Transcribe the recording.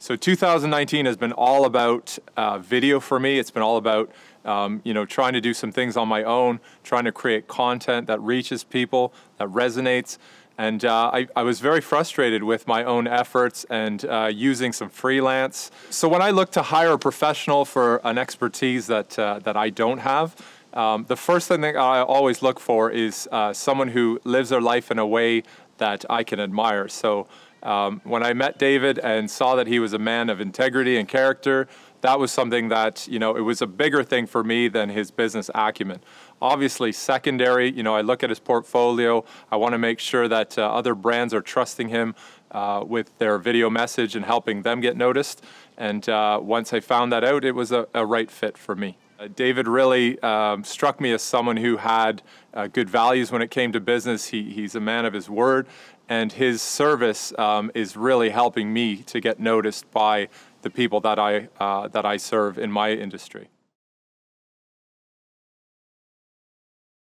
So 2019 has been all about uh, video for me. It's been all about um, you know trying to do some things on my own, trying to create content that reaches people, that resonates. And uh, I, I, was very frustrated with my own efforts and uh, using some freelance. So when I look to hire a professional for an expertise that, uh, that I don't have, um, the first thing that I always look for is uh, someone who lives their life in a way that I can admire. So um, when I met David and saw that he was a man of integrity and character, that was something that, you know, it was a bigger thing for me than his business acumen. Obviously, secondary, you know, I look at his portfolio. I want to make sure that uh, other brands are trusting him uh, with their video message and helping them get noticed. And uh, once I found that out, it was a, a right fit for me. Uh, David really um, struck me as someone who had uh, good values when it came to business. He, he's a man of his word, and his service um, is really helping me to get noticed by the people that I, uh, that I serve in my industry.